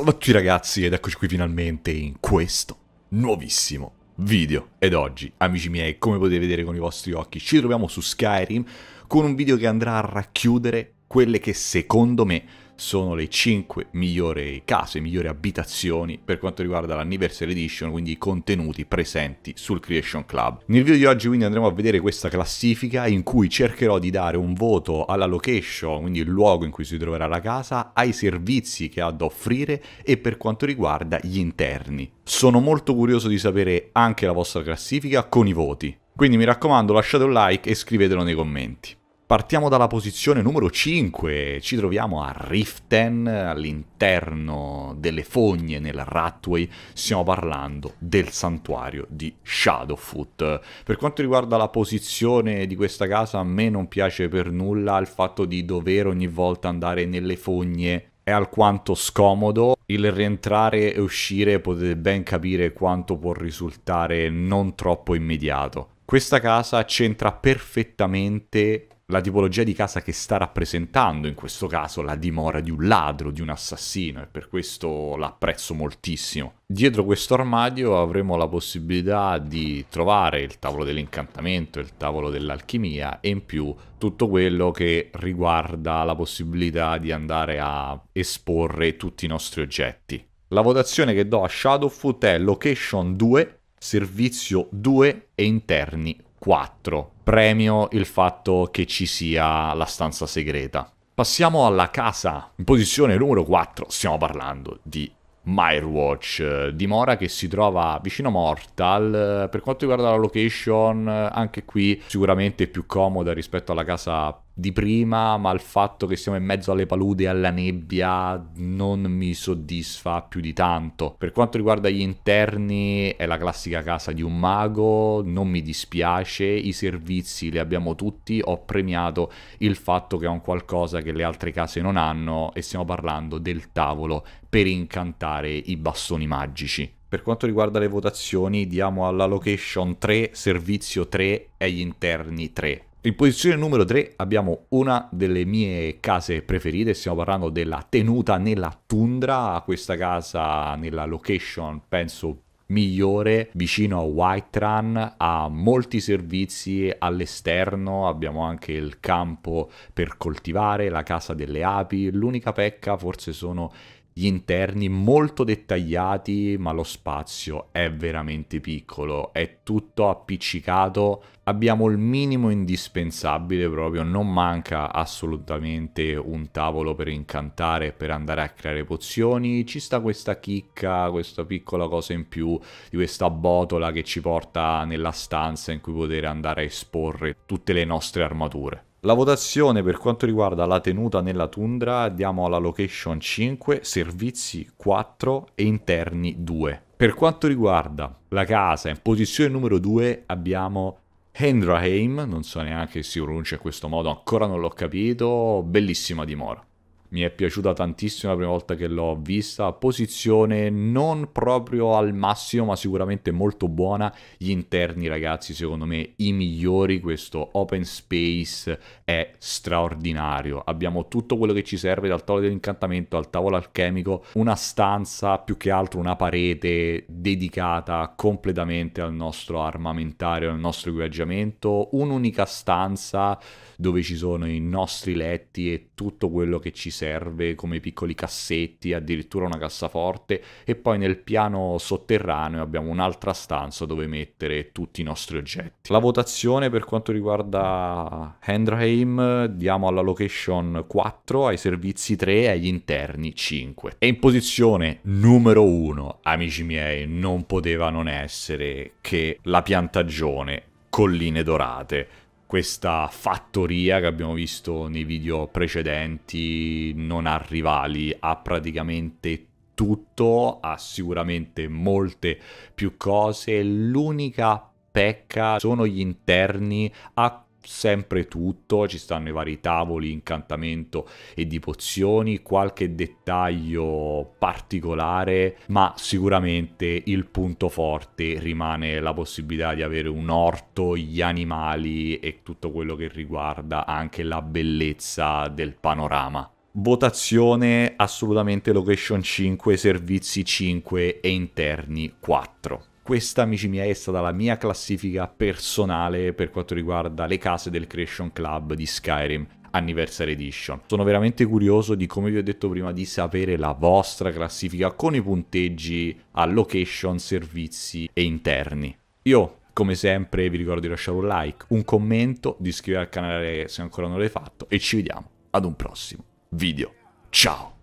Salve a tutti ragazzi ed eccoci qui finalmente in questo nuovissimo video ed oggi amici miei come potete vedere con i vostri occhi ci troviamo su Skyrim con un video che andrà a racchiudere quelle che secondo me sono le 5 migliori case, migliori abitazioni per quanto riguarda l'Anniversary Edition, quindi i contenuti presenti sul Creation Club. Nel video di oggi quindi andremo a vedere questa classifica in cui cercherò di dare un voto alla location, quindi il luogo in cui si troverà la casa, ai servizi che ha da offrire e per quanto riguarda gli interni. Sono molto curioso di sapere anche la vostra classifica con i voti. Quindi mi raccomando lasciate un like e scrivetelo nei commenti. Partiamo dalla posizione numero 5, ci troviamo a Riften, all'interno delle fogne nel Ratway, stiamo parlando del santuario di Shadowfoot. Per quanto riguarda la posizione di questa casa, a me non piace per nulla il fatto di dover ogni volta andare nelle fogne è alquanto scomodo. Il rientrare e uscire potete ben capire quanto può risultare non troppo immediato. Questa casa c'entra perfettamente la tipologia di casa che sta rappresentando, in questo caso la dimora di un ladro, di un assassino, e per questo l'apprezzo moltissimo. Dietro questo armadio avremo la possibilità di trovare il tavolo dell'incantamento, il tavolo dell'alchimia e in più tutto quello che riguarda la possibilità di andare a esporre tutti i nostri oggetti. La votazione che do a Shadowfoot è Location 2, Servizio 2 e Interni 4. Premio il fatto che ci sia la stanza segreta. Passiamo alla casa. In posizione numero 4 stiamo parlando di Mirewatch, eh, dimora che si trova vicino a Mortal. Per quanto riguarda la location, eh, anche qui sicuramente più comoda rispetto alla casa di prima, ma il fatto che siamo in mezzo alle paludi e alla nebbia non mi soddisfa più di tanto. Per quanto riguarda gli interni, è la classica casa di un mago, non mi dispiace, i servizi li abbiamo tutti, ho premiato il fatto che è un qualcosa che le altre case non hanno e stiamo parlando del tavolo per incantare i bastoni magici. Per quanto riguarda le votazioni, diamo alla location 3, servizio 3 e gli interni 3 in posizione numero 3 abbiamo una delle mie case preferite, stiamo parlando della tenuta nella tundra, questa casa nella location penso migliore vicino a White Run, ha molti servizi all'esterno, abbiamo anche il campo per coltivare, la casa delle api, l'unica pecca forse sono gli interni molto dettagliati, ma lo spazio è veramente piccolo, è tutto appiccicato, abbiamo il minimo indispensabile proprio, non manca assolutamente un tavolo per incantare, per andare a creare pozioni, ci sta questa chicca, questa piccola cosa in più di questa botola che ci porta nella stanza in cui poter andare a esporre tutte le nostre armature. La votazione per quanto riguarda la tenuta nella tundra diamo alla location 5, servizi 4 e interni 2. Per quanto riguarda la casa, in posizione numero 2 abbiamo Hendraheim, non so neanche se si pronuncia in questo modo, ancora non l'ho capito, bellissima dimora mi è piaciuta tantissimo la prima volta che l'ho vista, posizione non proprio al massimo ma sicuramente molto buona, gli interni ragazzi secondo me i migliori, questo open space è straordinario, abbiamo tutto quello che ci serve dal tavolo dell'incantamento al tavolo alchemico, una stanza più che altro una parete dedicata completamente al nostro armamentario, al nostro equipaggiamento, un'unica stanza dove ci sono i nostri letti e tutto quello che ci serve serve come piccoli cassetti, addirittura una cassaforte e poi nel piano sotterraneo abbiamo un'altra stanza dove mettere tutti i nostri oggetti. La votazione per quanto riguarda Handraheim diamo alla location 4, ai servizi 3 e agli interni 5. E in posizione numero 1, amici miei, non poteva non essere che la piantagione Colline Dorate questa fattoria che abbiamo visto nei video precedenti non ha rivali, ha praticamente tutto, ha sicuramente molte più cose, l'unica pecca sono gli interni, ha sempre tutto, ci stanno i vari tavoli, incantamento e di pozioni, qualche dettaglio particolare, ma sicuramente il punto forte rimane la possibilità di avere un orto, gli animali e tutto quello che riguarda anche la bellezza del panorama votazione assolutamente location 5, servizi 5 e interni 4 questa, amici miei, è stata la mia classifica personale per quanto riguarda le case del Creation Club di Skyrim. Anniversary Edition. Sono veramente curioso di come vi ho detto prima di sapere la vostra classifica con i punteggi a location, servizi e interni. Io come sempre vi ricordo di lasciare un like, un commento, di iscrivervi al canale se ancora non l'hai fatto e ci vediamo ad un prossimo video. Ciao!